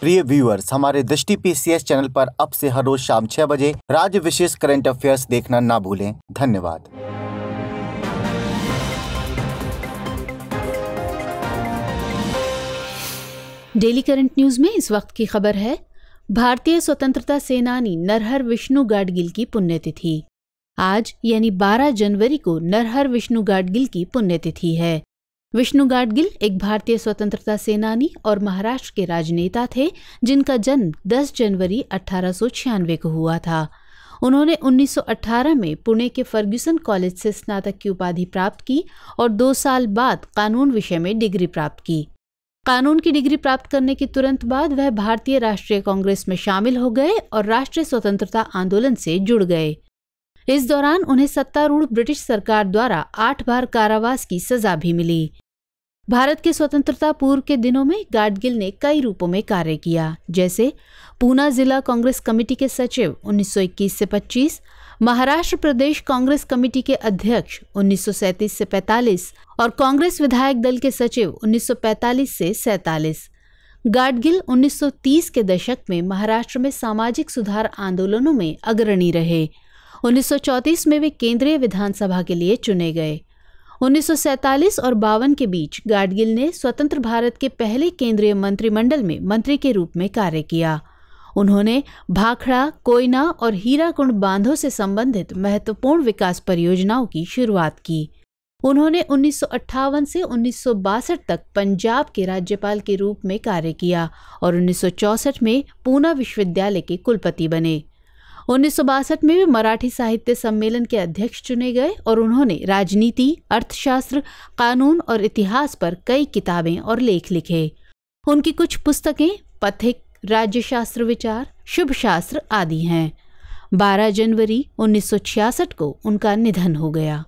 प्रिय व्यूअर्स हमारे दृष्टि पीसीएस चैनल पर अब से हर रोज शाम छह बजे राज्य विशेष करंट अफेयर्स देखना ना भूलें धन्यवाद डेली करंट न्यूज में इस वक्त की खबर है भारतीय स्वतंत्रता सेनानी नरहर विष्णु गाडगिल की पुण्यतिथि आज यानी 12 जनवरी को नरहर विष्णु गाडगिल की पुण्यतिथि है विष्णु गाडगिल एक भारतीय स्वतंत्रता सेनानी और महाराष्ट्र के राजनेता थे जिनका जन्म 10 जनवरी अठारह को हुआ था उन्होंने 1918 में पुणे के फर्ग्यूसन कॉलेज से स्नातक की उपाधि प्राप्त की और दो साल बाद कानून विषय में डिग्री प्राप्त की कानून की डिग्री प्राप्त करने के तुरंत बाद वह भारतीय राष्ट्रीय कांग्रेस में शामिल हो गए और राष्ट्रीय स्वतंत्रता आंदोलन से जुड़ गए इस दौरान उन्हें सत्तारूढ़ ब्रिटिश सरकार द्वारा आठ बार कारावास की सजा भी मिली भारत के स्वतंत्रता पूर्व के दिनों में गाडगिल ने कई रूपों में कार्य किया जैसे पूना जिला कांग्रेस कमेटी के सचिव 1921 से 25, महाराष्ट्र प्रदेश कांग्रेस कमेटी के अध्यक्ष 1937 से 45 और कांग्रेस विधायक दल के सचिव 1945 से सैतालीस गाडगिल 1930 के दशक में महाराष्ट्र में सामाजिक सुधार आंदोलनों में अग्रणी रहे 1934 में वे केंद्रीय विधानसभा के लिए चुने गए 1947 और बावन के बीच गाडगिल ने स्वतंत्र भारत के पहले केंद्रीय मंत्रिमंडल में मंत्री के रूप में कार्य किया उन्होंने भाखड़ा कोयना और हीराकुंड बांधों से संबंधित महत्वपूर्ण विकास परियोजनाओं की शुरुआत की उन्होंने उन्नीस से उन्नीस तक पंजाब के राज्यपाल के रूप में कार्य किया और उन्नीस में पूना विश्वविद्यालय के कुलपति बने उन्नीस में वे मराठी साहित्य सम्मेलन के अध्यक्ष चुने गए और उन्होंने राजनीति अर्थशास्त्र कानून और इतिहास पर कई किताबें और लेख लिखे उनकी कुछ पुस्तकें पथिक राज्यशास्त्र विचार शुभ शास्त्र आदि हैं 12 जनवरी 1966 को उनका निधन हो गया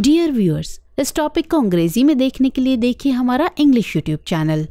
डियर व्यूअर्स इस टॉपिक को अंग्रेजी में देखने के लिए देखिए हमारा इंग्लिश यूट्यूब चैनल